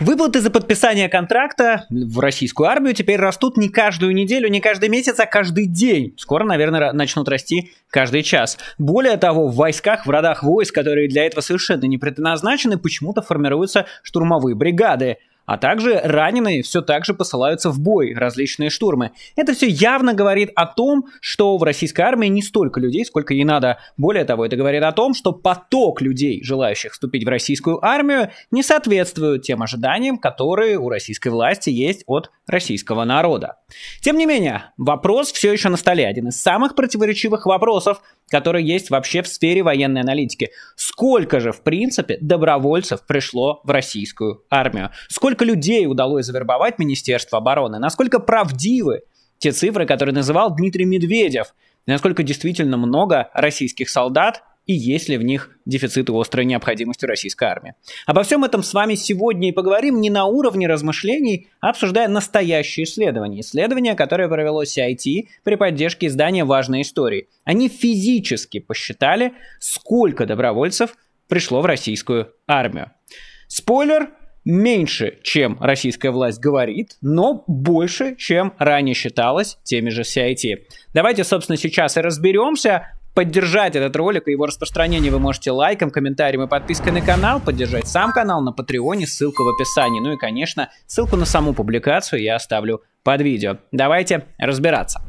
Выплаты за подписание контракта в российскую армию теперь растут не каждую неделю, не каждый месяц, а каждый день. Скоро, наверное, начнут расти каждый час. Более того, в войсках, в родах войск, которые для этого совершенно не предназначены, почему-то формируются штурмовые бригады. А также раненые все так же посылаются в бой, различные штурмы. Это все явно говорит о том, что в российской армии не столько людей, сколько ей надо. Более того, это говорит о том, что поток людей, желающих вступить в российскую армию, не соответствует тем ожиданиям, которые у российской власти есть от российского народа. Тем не менее, вопрос все еще на столе. Один из самых противоречивых вопросов, которые есть вообще в сфере военной аналитики. Сколько же, в принципе, добровольцев пришло в российскую армию? Сколько людей удалось завербовать Министерство обороны? Насколько правдивы те цифры, которые называл Дмитрий Медведев? Насколько действительно много российских солдат и есть ли в них дефициты острой необходимости российской армии. Обо всем этом с вами сегодня и поговорим не на уровне размышлений, а обсуждая настоящие исследования. Исследование, которое провело CIT при поддержке издания «Важные истории». Они физически посчитали, сколько добровольцев пришло в российскую армию. Спойлер, меньше, чем российская власть говорит, но больше, чем ранее считалось теми же CIT. Давайте, собственно, сейчас и разберемся, поддержать этот ролик и его распространение вы можете лайком, комментарием и подпиской на канал, поддержать сам канал на Патреоне, ссылка в описании. Ну и, конечно, ссылку на саму публикацию я оставлю под видео. Давайте разбираться.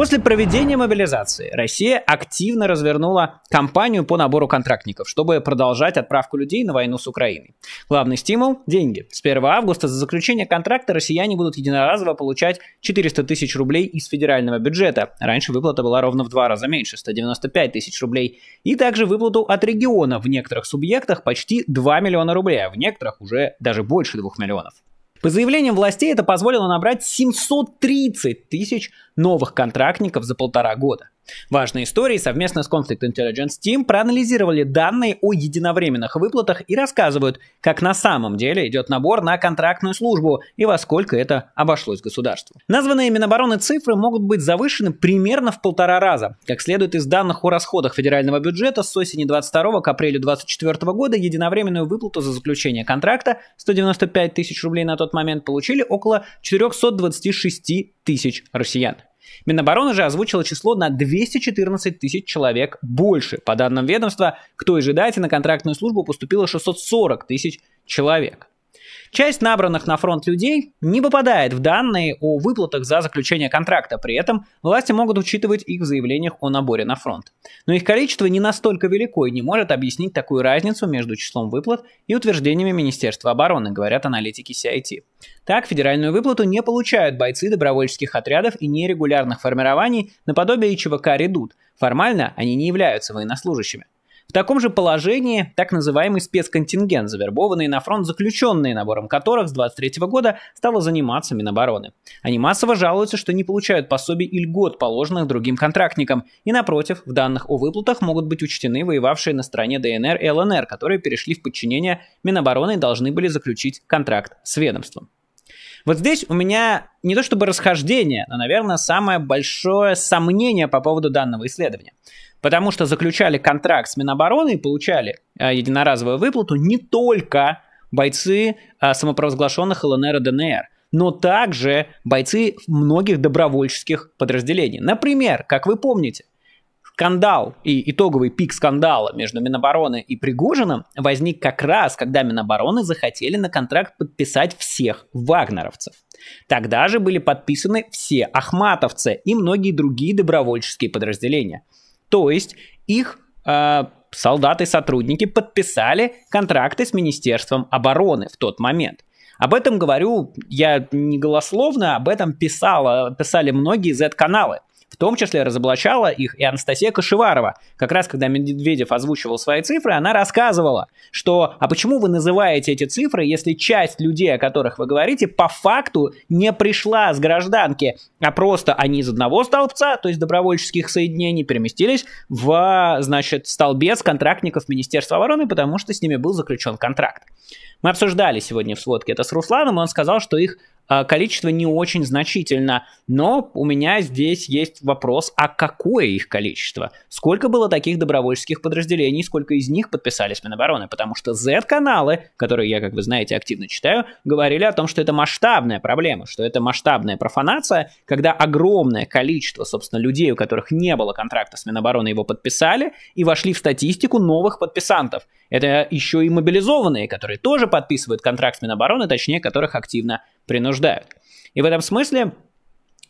После проведения мобилизации Россия активно развернула кампанию по набору контрактников, чтобы продолжать отправку людей на войну с Украиной. Главный стимул – деньги. С 1 августа за заключение контракта россияне будут единоразово получать 400 тысяч рублей из федерального бюджета. Раньше выплата была ровно в два раза меньше – 195 тысяч рублей. И также выплату от региона в некоторых субъектах почти 2 миллиона рублей, а в некоторых уже даже больше 2 миллионов. По заявлениям властей это позволило набрать 730 тысяч новых контрактников за полтора года. Важные истории совместно с Conflict Intelligence Team проанализировали данные о единовременных выплатах и рассказывают, как на самом деле идет набор на контрактную службу и во сколько это обошлось государству. Названные Минобороны цифры могут быть завышены примерно в полтора раза. Как следует из данных о расходах федерального бюджета с осени 22 к апрелю 24 года единовременную выплату за заключение контракта 195 тысяч рублей на тот момент получили около 426 тысяч россиян. Минобороны же озвучило число на 214 тысяч человек больше. По данным ведомства, кто той же на контрактную службу поступило 640 тысяч человек. Часть набранных на фронт людей не попадает в данные о выплатах за заключение контракта, при этом власти могут учитывать их в заявлениях о наборе на фронт. Но их количество не настолько велико и не может объяснить такую разницу между числом выплат и утверждениями Министерства обороны, говорят аналитики CIT. Так, федеральную выплату не получают бойцы добровольческих отрядов и нерегулярных формирований наподобие ЧВК «Редут». Формально они не являются военнослужащими. В таком же положении так называемый спецконтингент, завербованный на фронт заключенные, набором которых с 23 года стало заниматься Минобороны. Они массово жалуются, что не получают пособий и льгот, положенных другим контрактникам, и напротив, в данных о выплатах могут быть учтены воевавшие на стороне ДНР и ЛНР, которые перешли в подчинение Минобороны и должны были заключить контракт с ведомством. Вот здесь у меня не то чтобы расхождение, но, наверное, самое большое сомнение по поводу данного исследования. Потому что заключали контракт с Минобороны и получали э, единоразовую выплату не только бойцы э, самопровозглашенных ЛНР и ДНР, но также бойцы многих добровольческих подразделений. Например, как вы помните, скандал и итоговый пик скандала между Минобороны и Пригожиным возник как раз, когда Минобороны захотели на контракт подписать всех вагнеровцев. Тогда же были подписаны все ахматовцы и многие другие добровольческие подразделения – то есть их э, солдаты-сотрудники подписали контракты с Министерством обороны в тот момент. Об этом говорю я не голословно, об этом писала, писали многие Z-каналы. В том числе разоблачала их и Анастасия Кашеварова. Как раз когда Медведев озвучивал свои цифры, она рассказывала, что «А почему вы называете эти цифры, если часть людей, о которых вы говорите, по факту не пришла с гражданки, а просто они из одного столбца, то есть добровольческих соединений, переместились в, значит, столбец контрактников Министерства обороны, потому что с ними был заключен контракт». Мы обсуждали сегодня в сводке это с Русланом, и он сказал, что их а, количество не очень значительно, но у меня здесь есть вопрос, а какое их количество? Сколько было таких добровольческих подразделений, сколько из них подписались Минобороны? Потому что Z-каналы, которые я, как вы знаете, активно читаю, говорили о том, что это масштабная проблема, что это масштабная профанация, когда огромное количество, собственно, людей, у которых не было контракта с Минобороны, его подписали и вошли в статистику новых подписантов. Это еще и мобилизованные, которые тоже подписывают контракт с Минобороны, точнее, которых активно принуждают. И в этом смысле,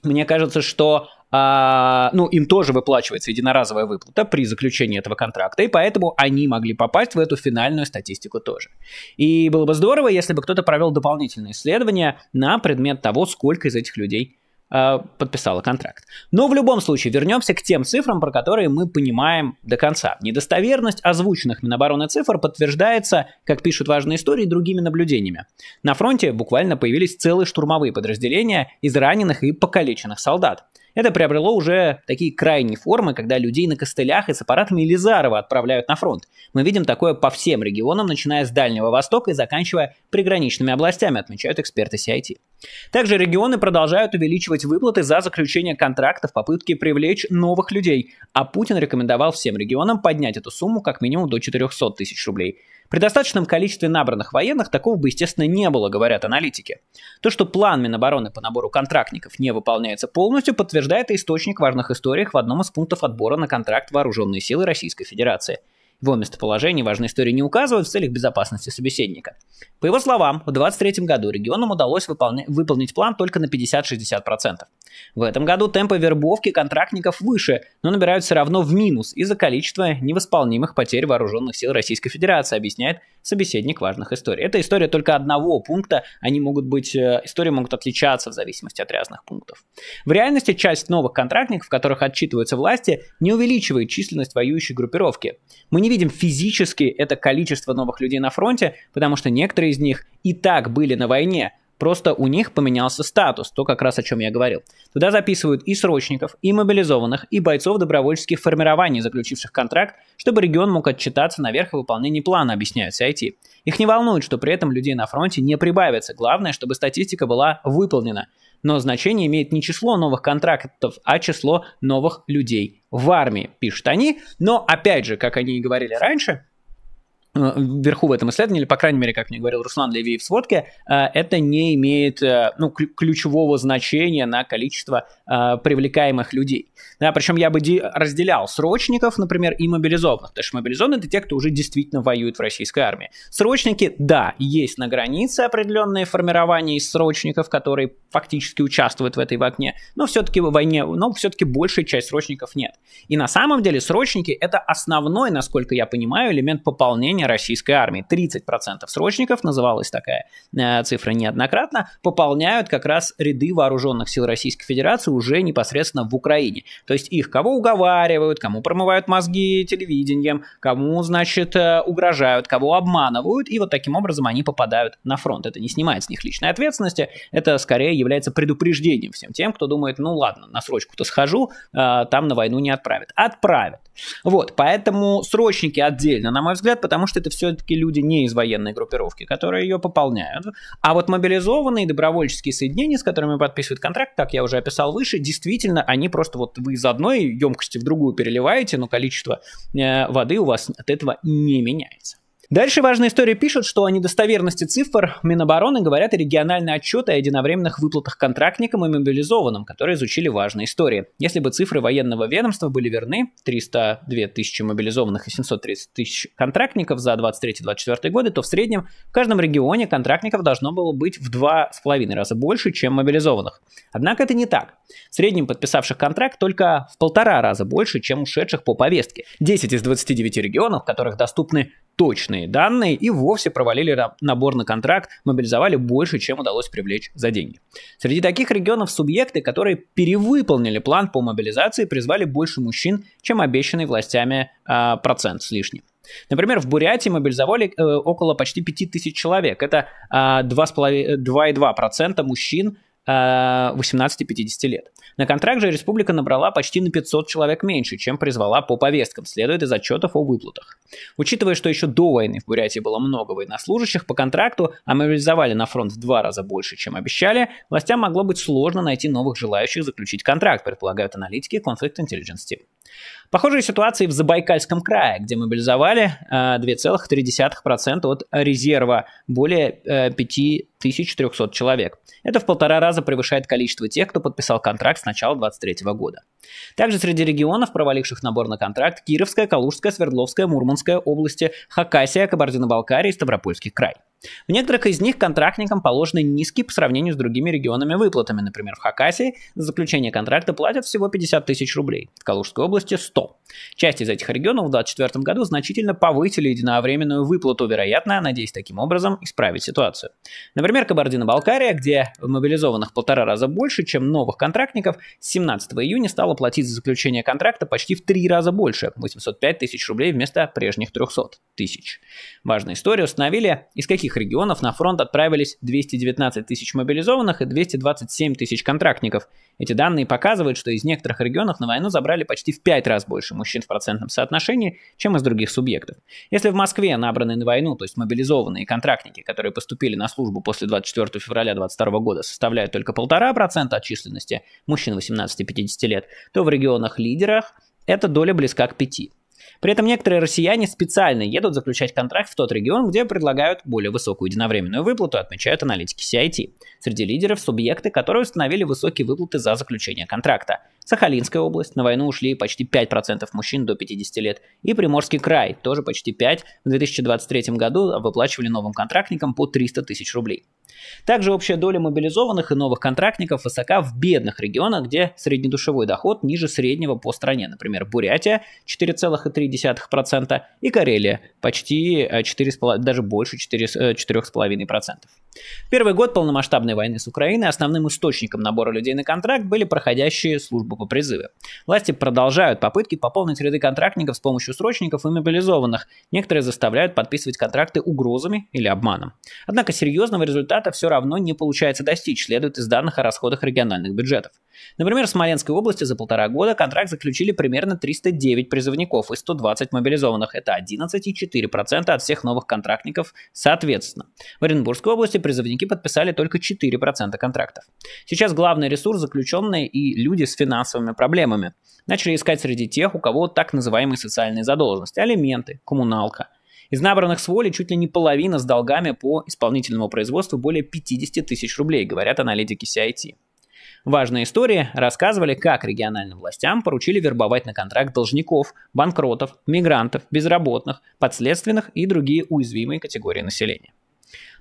мне кажется, что а, ну, им тоже выплачивается единоразовая выплата при заключении этого контракта, и поэтому они могли попасть в эту финальную статистику тоже. И было бы здорово, если бы кто-то провел дополнительные исследования на предмет того, сколько из этих людей Э, подписала контракт. Но в любом случае вернемся к тем цифрам, про которые мы понимаем до конца. Недостоверность озвученных Минобороны цифр подтверждается, как пишут важные истории, другими наблюдениями. На фронте буквально появились целые штурмовые подразделения из раненых и покалеченных солдат. Это приобрело уже такие крайние формы, когда людей на костылях и с аппаратами Елизарова отправляют на фронт. Мы видим такое по всем регионам, начиная с Дальнего Востока и заканчивая приграничными областями, отмечают эксперты CIT. Также регионы продолжают увеличивать выплаты за заключение контракта в попытке привлечь новых людей, а Путин рекомендовал всем регионам поднять эту сумму как минимум до 400 тысяч рублей. При достаточном количестве набранных военных такого бы, естественно, не было, говорят аналитики. То, что план Минобороны по набору контрактников не выполняется полностью, подтверждает источник важных историй в одном из пунктов отбора на контракт Вооруженные силы Российской Федерации – его местоположение важной истории не указывают в целях безопасности собеседника. По его словам, в 2023 году регионам удалось выполня... выполнить план только на 50-60%. В этом году темпы вербовки контрактников выше, но набирают все равно в минус из-за количества невосполнимых потерь вооруженных сил Российской Федерации, объясняет собеседник важных историй. Это история только одного пункта, они могут быть, э, истории могут отличаться в зависимости от разных пунктов. В реальности часть новых контрактников, в которых отчитываются власти, не увеличивает численность воюющей группировки. Мы не видим физически это количество новых людей на фронте, потому что некоторые из них и так были на войне, просто у них поменялся статус, то как раз о чем я говорил. Туда записывают и срочников, и мобилизованных, и бойцов добровольческих формирований, заключивших контракт, чтобы регион мог отчитаться наверх о выполнении плана, объясняют IT. Их не волнует, что при этом людей на фронте не прибавится, главное, чтобы статистика была выполнена но значение имеет не число новых контрактов, а число новых людей в армии, пишут они. Но опять же, как они и говорили раньше, Э, вверху в этом исследовании, или, по крайней мере, как мне говорил Руслан Левиев в сводке, э, это не имеет э, ну, ключевого значения на количество привлекаемых людей. Да, причем я бы разделял срочников, например, и мобилизованных, потому что мобилизованные — это те, кто уже действительно воюет в российской армии. Срочники, да, есть на границе определенные формирования из срочников, которые фактически участвуют в этой войне, но все-таки в войне, но все-таки большая часть срочников нет. И на самом деле срочники — это основной, насколько я понимаю, элемент пополнения российской армии. 30% срочников, называлась такая э, цифра неоднократно, пополняют как раз ряды вооруженных сил Российской Федерации уже непосредственно в Украине. То есть их кого уговаривают, кому промывают мозги телевидением, кому, значит, э, угрожают, кого обманывают, и вот таким образом они попадают на фронт. Это не снимает с них личной ответственности, это скорее является предупреждением всем тем, кто думает, ну ладно, на срочку-то схожу, э, там на войну не отправят. Отправят. Вот, поэтому срочники отдельно, на мой взгляд, потому что это все-таки люди не из военной группировки, которые ее пополняют. А вот мобилизованные добровольческие соединения, с которыми подписывают контракт, как я уже описал выше, действительно, они просто вот вы из одной емкости в другую переливаете, но количество э, воды у вас от этого не меняется. Дальше важная история пишет, что о недостоверности цифр Минобороны говорят и региональные отчеты о единовременных выплатах контрактникам и мобилизованным, которые изучили важные истории. Если бы цифры военного ведомства были верны, 302 тысячи мобилизованных и 730 тысяч контрактников за 23-24 годы, то в среднем в каждом регионе контрактников должно было быть в два с половиной раза больше, чем мобилизованных. Однако это не так. В среднем подписавших контракт только в полтора раза больше, чем ушедших по повестке. 10 из 29 регионов, в которых доступны точные неверные данные и вовсе провалили набор на контракт, мобилизовали больше, чем удалось привлечь за деньги. Среди таких регионов субъекты, которые перевыполнили план по мобилизации, призвали больше мужчин, чем обещанный властями э, процент с лишним. Например, в Бурятии мобилизовали э, около почти 5000 человек. Это э, а, 2,2% мужчин, 18-50 э, лет. На контракт же республика набрала почти на 500 человек меньше, чем призвала по повесткам, следует из отчетов о выплатах. Учитывая, что еще до войны в Бурятии было много военнослужащих, по контракту а аморизовали на фронт в два раза больше, чем обещали, властям могло быть сложно найти новых желающих заключить контракт, предполагают аналитики Conflict Intelligence Team. Похожие ситуации в Забайкальском крае, где мобилизовали 2,3% э, от резерва более 5300 э, человек. Это в полтора раза превышает количество тех, кто подписал контракт с начала 2023 года. Также среди регионов, проваливших набор на контракт, Кировская, Калужская, Свердловская, Мурманская области, Хакасия, Кабардино-Балкария и Ставропольский край. В некоторых из них контрактникам положены низкие по сравнению с другими регионами выплатами. Например, в Хакасии за заключение контракта платят всего 50 тысяч рублей, в Калужской области 100. Часть из этих регионов в 2024 году значительно повысили единовременную выплату, вероятно, надеясь таким образом исправить ситуацию. Например, Кабардино-Балкария, где в мобилизованных полтора раза больше, чем новых контрактников, 17 июня стала платить за заключение контракта почти в три раза больше – 805 тысяч рублей вместо прежних 300 тысяч. Важная история установили, из каких российских регионов на фронт отправились 219 тысяч мобилизованных и 227 тысяч контрактников. Эти данные показывают, что из некоторых регионов на войну забрали почти в 5 раз больше мужчин в процентном соотношении, чем из других субъектов. Если в Москве набранные на войну, то есть мобилизованные контрактники, которые поступили на службу после 24 февраля 2022 года, составляют только 1,5% от численности мужчин 18-50 лет, то в регионах-лидерах эта доля близка к 5%. При этом некоторые россияне специально едут заключать контракт в тот регион, где предлагают более высокую единовременную выплату, отмечают аналитики CIT. Среди лидеров субъекты, которые установили высокие выплаты за заключение контракта. Сахалинская область, на войну ушли почти 5% мужчин до 50 лет, и Приморский край, тоже почти 5, в 2023 году выплачивали новым контрактникам по 300 тысяч рублей. Также общая доля мобилизованных и новых контрактников высока в бедных регионах, где среднедушевой доход ниже среднего по стране. Например, Бурятия 4,3% и Карелия почти 4,5%, э, даже больше 4, 4,5%. Э, Первый год полномасштабной войны с Украиной основным источником набора людей на контракт были проходящие службу по призыву. Власти продолжают попытки пополнить ряды контрактников с помощью срочников и мобилизованных. Некоторые заставляют подписывать контракты угрозами или обманом. Однако серьезного результата результата все равно не получается достичь, следует из данных о расходах региональных бюджетов. Например, в Смоленской области за полтора года контракт заключили примерно 309 призывников и 120 мобилизованных. Это 11,4% от всех новых контрактников соответственно. В Оренбургской области призывники подписали только 4% контрактов. Сейчас главный ресурс заключенные и люди с финансовыми проблемами. Начали искать среди тех, у кого так называемые социальные задолженности, алименты, коммуналка – из набранных с воли чуть ли не половина с долгами по исполнительному производству более 50 тысяч рублей, говорят аналитики CIT. Важные истории рассказывали, как региональным властям поручили вербовать на контракт должников, банкротов, мигрантов, безработных, подследственных и другие уязвимые категории населения.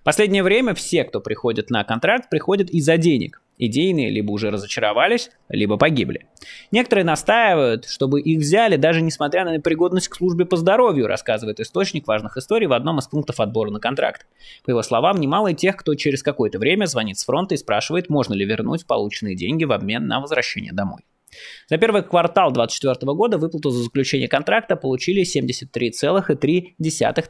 Последнее время все, кто приходит на контракт, приходят из-за денег идейные либо уже разочаровались, либо погибли. Некоторые настаивают, чтобы их взяли, даже несмотря на непригодность к службе по здоровью, рассказывает источник важных историй в одном из пунктов отбора на контракт. По его словам, немало и тех, кто через какое-то время звонит с фронта и спрашивает, можно ли вернуть полученные деньги в обмен на возвращение домой. За первый квартал 2024 года выплату за заключение контракта получили 73,3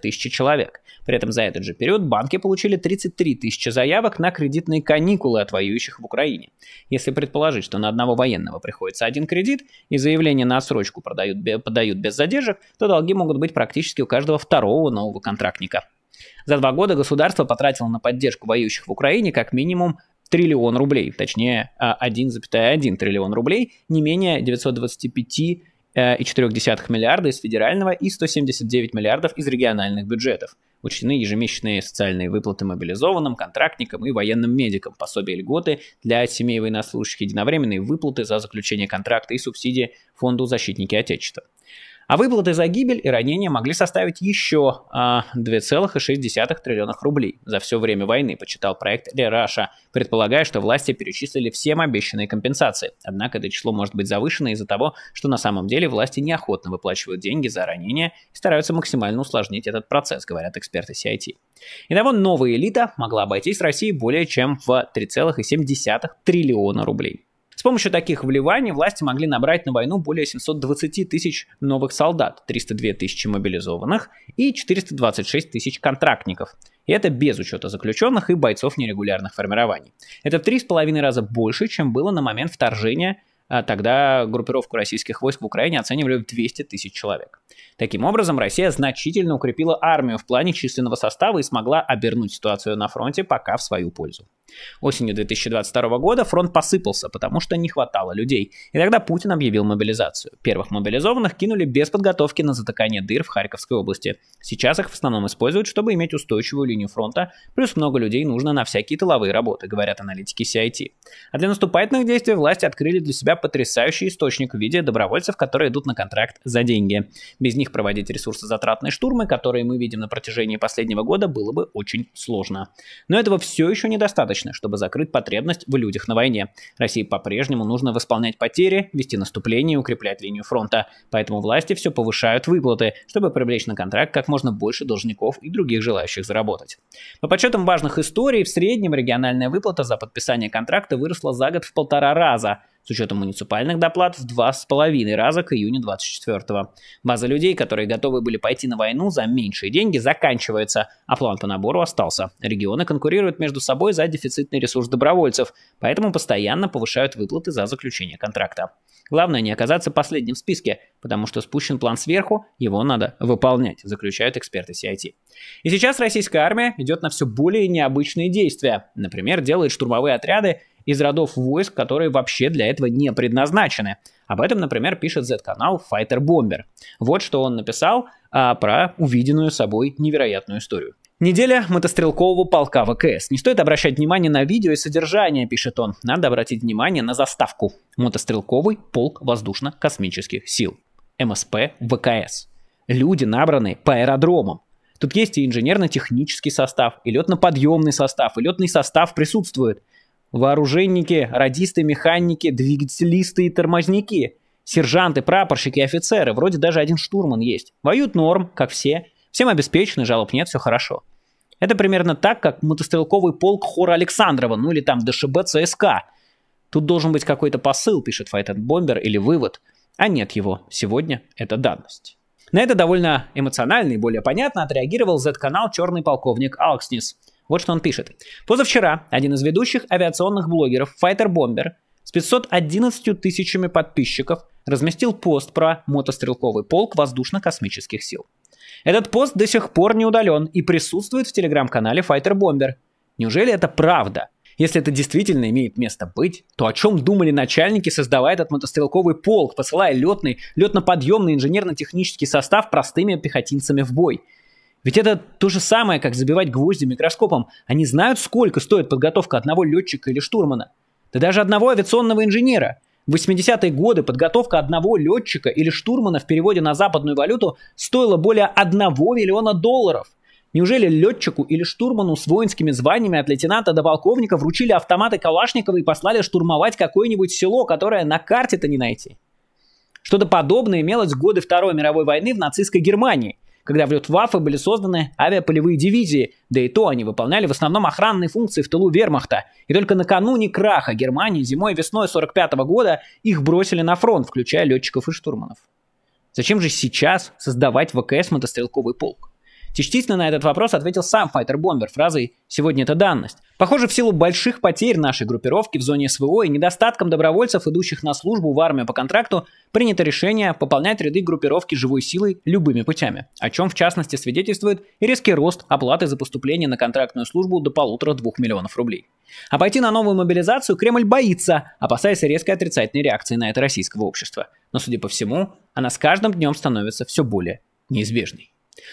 тысячи человек. При этом за этот же период банки получили 33 тысячи заявок на кредитные каникулы от воюющих в Украине. Если предположить, что на одного военного приходится один кредит и заявление на отсрочку продают, подают без задержек, то долги могут быть практически у каждого второго нового контрактника. За два года государство потратило на поддержку воюющих в Украине как минимум триллион рублей, точнее 1,1 а, триллион рублей, не менее 925 э, и 4,4 миллиарда из федерального и 179 миллиардов из региональных бюджетов. Учтены ежемесячные социальные выплаты мобилизованным, контрактникам и военным медикам, пособия льготы для семей военнослужащих, единовременные выплаты за заключение контракта и субсидии Фонду защитники Отечества. А выплаты за гибель и ранения могли составить еще 2,6 а, триллиона рублей за все время войны, почитал проект Рераша, предполагая, что власти перечислили всем обещанные компенсации. Однако это число может быть завышено из-за того, что на самом деле власти неохотно выплачивают деньги за ранения и стараются максимально усложнить этот процесс, говорят эксперты CIT. Итого новая элита могла обойтись России более чем в 3,7 триллиона рублей. С помощью таких вливаний власти могли набрать на войну более 720 тысяч новых солдат, 302 тысячи мобилизованных и 426 тысяч контрактников. И это без учета заключенных и бойцов нерегулярных формирований. Это в три с половиной раза больше, чем было на момент вторжения а, тогда группировку российских войск в Украине оценивали в 200 тысяч человек. Таким образом, Россия значительно укрепила армию в плане численного состава и смогла обернуть ситуацию на фронте пока в свою пользу. Осенью 2022 года фронт посыпался, потому что не хватало людей. И тогда Путин объявил мобилизацию. Первых мобилизованных кинули без подготовки на затыкание дыр в Харьковской области. Сейчас их в основном используют, чтобы иметь устойчивую линию фронта, плюс много людей нужно на всякие тыловые работы, говорят аналитики CIT. А для наступательных действий власти открыли для себя потрясающий источник в виде добровольцев, которые идут на контракт за деньги. Без них проводить ресурсозатратные штурмы, которые мы видим на протяжении последнего года, было бы очень сложно. Но этого все еще недостаточно достаточно, чтобы закрыть потребность в людях на войне. России по-прежнему нужно восполнять потери, вести наступление и укреплять линию фронта. Поэтому власти все повышают выплаты, чтобы привлечь на контракт как можно больше должников и других желающих заработать. По подсчетам важных историй, в среднем региональная выплата за подписание контракта выросла за год в полтора раза – с учетом муниципальных доплат в 2,5 раза к июню 2024 -го. База людей, которые готовы были пойти на войну за меньшие деньги, заканчивается, а план по набору остался. Регионы конкурируют между собой за дефицитный ресурс добровольцев, поэтому постоянно повышают выплаты за заключение контракта. Главное не оказаться последним в списке, потому что спущен план сверху, его надо выполнять, заключают эксперты CIT. И сейчас российская армия идет на все более необычные действия. Например, делает штурмовые отряды из родов войск, которые вообще для этого не предназначены. Об этом, например, пишет Z-канал Fighter Bomber. Вот что он написал а, про увиденную собой невероятную историю. Неделя мотострелкового полка ВКС. Не стоит обращать внимание на видео и содержание, пишет он. Надо обратить внимание на заставку. Мотострелковый полк воздушно-космических сил. МСП ВКС. Люди набраны по аэродромам. Тут есть и инженерно-технический состав, и летно-подъемный состав, и летный состав присутствует. Вооруженники, радисты, механики, двигателисты и тормозники. Сержанты, прапорщики, офицеры. Вроде даже один штурман есть. Воюют норм, как все. Всем обеспечены, жалоб нет, все хорошо. Это примерно так, как мотострелковый полк хора Александрова, ну или там ДШБ ЦСК. Тут должен быть какой-то посыл, пишет Fight and Bomber, или вывод. А нет его. Сегодня это данность. На это довольно эмоционально и более понятно отреагировал Z-канал «Черный полковник Алкснис». Вот что он пишет. Позавчера один из ведущих авиационных блогеров Fighter Bomber с 511 тысячами подписчиков разместил пост про мотострелковый полк воздушно-космических сил. Этот пост до сих пор не удален и присутствует в телеграм-канале Fighter Bomber. Неужели это правда? Если это действительно имеет место быть, то о чем думали начальники, создавая этот мотострелковый полк, посылая летный, летно-подъемный инженерно-технический состав простыми пехотинцами в бой? Ведь это то же самое, как забивать гвозди микроскопом. Они знают, сколько стоит подготовка одного летчика или штурмана. Да даже одного авиационного инженера. В 80-е годы подготовка одного летчика или штурмана в переводе на западную валюту стоила более 1 миллиона долларов. Неужели летчику или штурману с воинскими званиями от лейтенанта до полковника вручили автоматы Калашникова и послали штурмовать какое-нибудь село, которое на карте-то не найти? Что-то подобное имелось в годы Второй мировой войны в нацистской Германии – когда в Люфтваффе были созданы авиаполевые дивизии, да и то они выполняли в основном охранные функции в тылу вермахта. И только накануне краха Германии зимой и весной 45 года их бросили на фронт, включая летчиков и штурманов. Зачем же сейчас создавать ВКС мотострелковый полк? Частично на этот вопрос ответил сам Файтер Бомбер фразой «Сегодня это данность». Похоже, в силу больших потерь нашей группировки в зоне СВО и недостатком добровольцев, идущих на службу в армию по контракту, принято решение пополнять ряды группировки живой силой любыми путями, о чем в частности свидетельствует и резкий рост оплаты за поступление на контрактную службу до полутора-двух миллионов рублей. А пойти на новую мобилизацию Кремль боится, опасаясь резкой отрицательной реакции на это российского общества. Но, судя по всему, она с каждым днем становится все более неизбежной.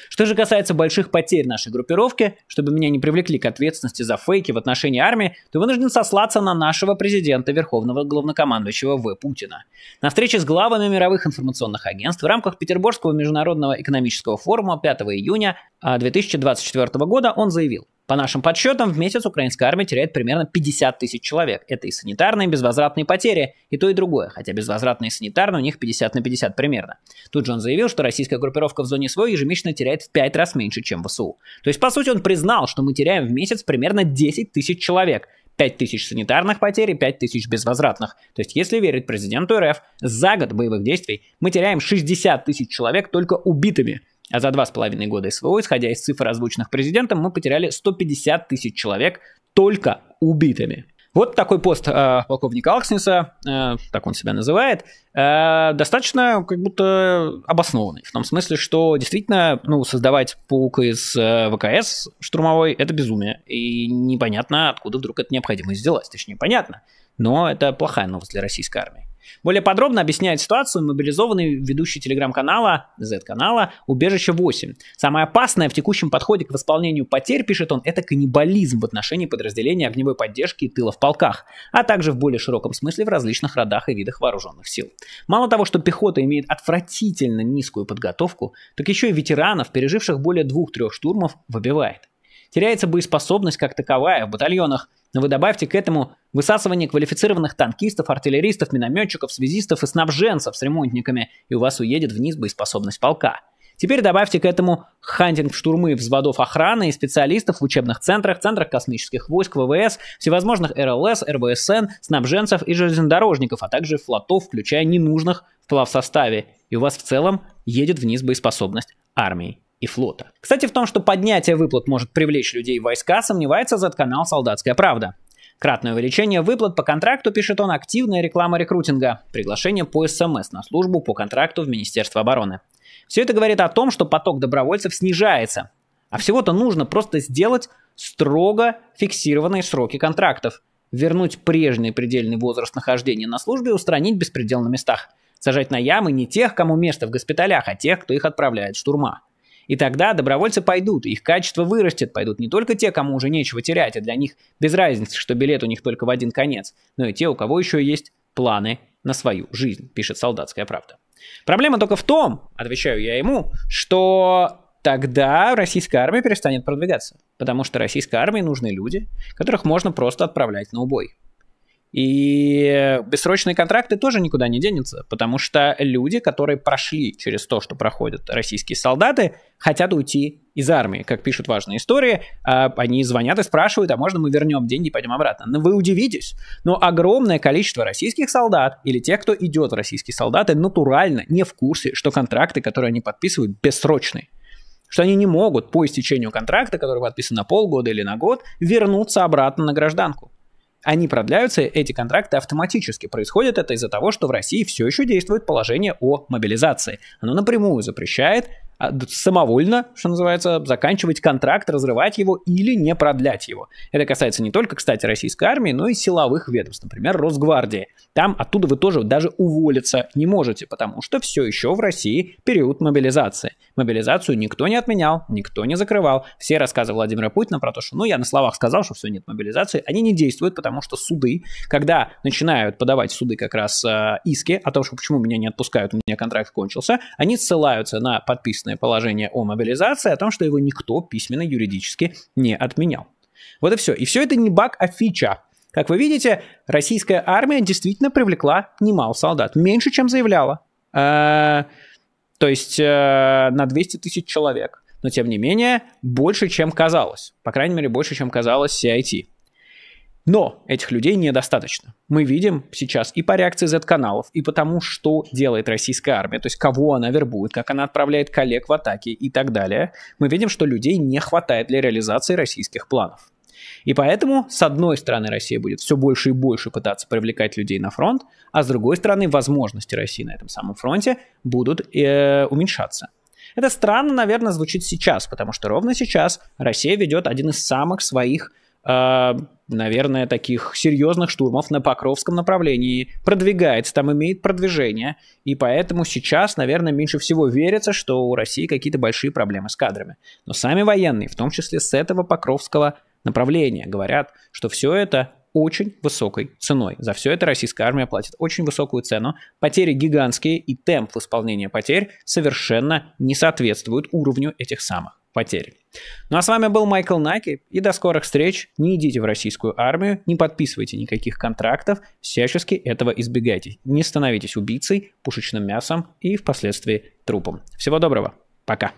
Что же касается больших потерь нашей группировки, чтобы меня не привлекли к ответственности за фейки в отношении армии, то вынужден сослаться на нашего президента Верховного Главнокомандующего В. Путина. На встрече с главами мировых информационных агентств в рамках Петербургского международного экономического форума 5 июня 2024 а, года он заявил, по нашим подсчетам, в месяц украинская армия теряет примерно 50 тысяч человек. Это и санитарные, и безвозвратные потери, и то, и другое. Хотя безвозвратные и санитарные у них 50 на 50 примерно. Тут же он заявил, что российская группировка в зоне СВО ежемесячно теряет в 5 раз меньше, чем в СУ. То есть, по сути, он признал, что мы теряем в месяц примерно 10 тысяч человек. 5 тысяч санитарных потерь и 5 тысяч безвозвратных. То есть, если верить президенту РФ, за год боевых действий мы теряем 60 тысяч человек только убитыми. А за два с половиной года СВО, исходя из цифр, озвученных президентом, мы потеряли 150 тысяч человек только убитыми. Вот такой пост э, полковника Алкснеса, э, так он себя называет, э, достаточно как будто обоснованный. В том смысле, что действительно ну, создавать паук из э, ВКС штурмовой – это безумие. И непонятно, откуда вдруг это необходимо сделать, Точнее, понятно но это плохая новость для российской армии. Более подробно объясняет ситуацию мобилизованный ведущий телеграм-канала, Z-канала, убежище 8. Самое опасное в текущем подходе к восполнению потерь, пишет он, это каннибализм в отношении подразделения огневой поддержки и тыла в полках, а также в более широком смысле в различных родах и видах вооруженных сил. Мало того, что пехота имеет отвратительно низкую подготовку, так еще и ветеранов, переживших более двух-трех штурмов, выбивает теряется боеспособность как таковая в батальонах. Но ну вы добавьте к этому высасывание квалифицированных танкистов, артиллеристов, минометчиков, связистов и снабженцев с ремонтниками, и у вас уедет вниз боеспособность полка. Теперь добавьте к этому хантинг штурмы взводов охраны и специалистов в учебных центрах, центрах космических войск, ВВС, всевозможных РЛС, РВСН, снабженцев и железнодорожников, а также флотов, включая ненужных в плавсоставе. И у вас в целом едет вниз боеспособность армии и флота. Кстати, в том, что поднятие выплат может привлечь людей в войска, сомневается Z-канал «Солдатская правда». Кратное увеличение выплат по контракту, пишет он, активная реклама рекрутинга, приглашение по СМС на службу по контракту в Министерство обороны. Все это говорит о том, что поток добровольцев снижается. А всего-то нужно просто сделать строго фиксированные сроки контрактов, вернуть прежний предельный возраст нахождения на службе и устранить беспредел на местах, сажать на ямы не тех, кому место в госпиталях, а тех, кто их отправляет штурма. И тогда добровольцы пойдут, их качество вырастет, пойдут не только те, кому уже нечего терять, а для них без разницы, что билет у них только в один конец, но и те, у кого еще есть планы на свою жизнь, пишет «Солдатская правда». Проблема только в том, отвечаю я ему, что тогда российская армия перестанет продвигаться, потому что российской армии нужны люди, которых можно просто отправлять на убой. И бессрочные контракты тоже никуда не денется, потому что люди, которые прошли через то, что проходят российские солдаты, хотят уйти из армии. Как пишут важные истории, а, они звонят и спрашивают, а можно мы вернем деньги и пойдем обратно? Но ну, вы удивитесь, но огромное количество российских солдат или тех, кто идет в российские солдаты, натурально не в курсе, что контракты, которые они подписывают, бессрочные что они не могут по истечению контракта, который подписан на полгода или на год, вернуться обратно на гражданку. Они продляются, эти контракты автоматически. происходят. это из-за того, что в России все еще действует положение о мобилизации. Оно напрямую запрещает а, самовольно, что называется, заканчивать контракт, разрывать его или не продлять его. Это касается не только, кстати, российской армии, но и силовых ведомств, например, Росгвардии. Там оттуда вы тоже даже уволиться не можете, потому что все еще в России период мобилизации. Мобилизацию никто не отменял, никто не закрывал. Все рассказы Владимира Путина про то, что, ну, я на словах сказал, что все, нет мобилизации, они не действуют, потому что суды, когда начинают подавать суды как раз э, иски о том, что почему меня не отпускают, у меня контракт кончился, они ссылаются на подписку собственное положение о мобилизации, о том, что его никто письменно юридически не отменял. Вот и все. И все это не баг, а фича. Как вы видите, российская армия действительно привлекла немало солдат. Меньше, чем заявляла. Э, то есть э, на 200 тысяч человек. Но тем не менее, больше, чем казалось. По крайней мере, больше, чем казалось CIT. Но этих людей недостаточно. Мы видим сейчас и по реакции Z-каналов, и потому, что делает российская армия, то есть кого она вербует, как она отправляет коллег в атаки и так далее, мы видим, что людей не хватает для реализации российских планов. И поэтому, с одной стороны, Россия будет все больше и больше пытаться привлекать людей на фронт, а с другой стороны, возможности России на этом самом фронте будут э, уменьшаться. Это странно, наверное, звучит сейчас, потому что ровно сейчас Россия ведет один из самых своих э, наверное, таких серьезных штурмов на Покровском направлении. Продвигается, там имеет продвижение. И поэтому сейчас, наверное, меньше всего верится, что у России какие-то большие проблемы с кадрами. Но сами военные, в том числе с этого Покровского направления, говорят, что все это очень высокой ценой. За все это российская армия платит очень высокую цену. Потери гигантские, и темп исполнения потерь совершенно не соответствует уровню этих самых потерь. Ну а с вами был Майкл Наки, и до скорых встреч. Не идите в российскую армию, не подписывайте никаких контрактов, всячески этого избегайте. Не становитесь убийцей, пушечным мясом и впоследствии трупом. Всего доброго, пока.